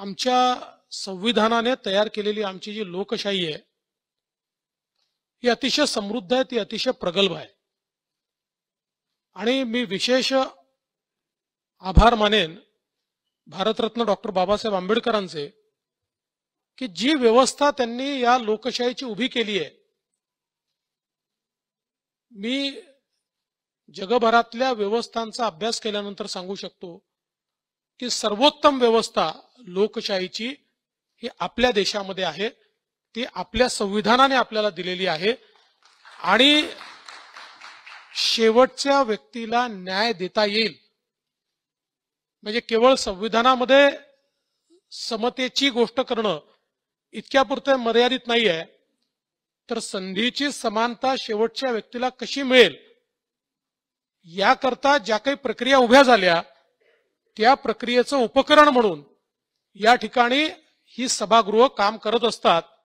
आमच्या संविधानाने तयार केलेली आमची जी लोकशाही आहे ही अतिशय समृद्ध आहे ती अतिशय प्रगल्भ आहे आणि मी विशेष आभार मानेन भारतरत्न डॉक्टर बाबासाहेब आंबेडकरांचे की जी व्यवस्था त्यांनी या लोकशाहीची उभी केली आहे मी जगभरातल्या व्यवस्थांचा अभ्यास केल्यानंतर सांगू शकतो की सर्वोत्तम व्यवस्था लोकशाहीची ही आपल्या देशामध्ये आहे ती आपल्या संविधानाने आपल्याला दिलेली आहे आणि शेवटच्या व्यक्तीला न्याय देता येईल म्हणजे केवळ संविधानामध्ये समतेची गोष्ट करणं इतक्यापुरते मर्यादित नाही आहे तर संधीची समानता शेवटच्या व्यक्तीला कशी मिळेल याकरता ज्या काही प्रक्रिया उभ्या झाल्या त्या प्रक्रियेचं उपकरण म्हणून या ठिकाणी ही सभागृह काम करत असतात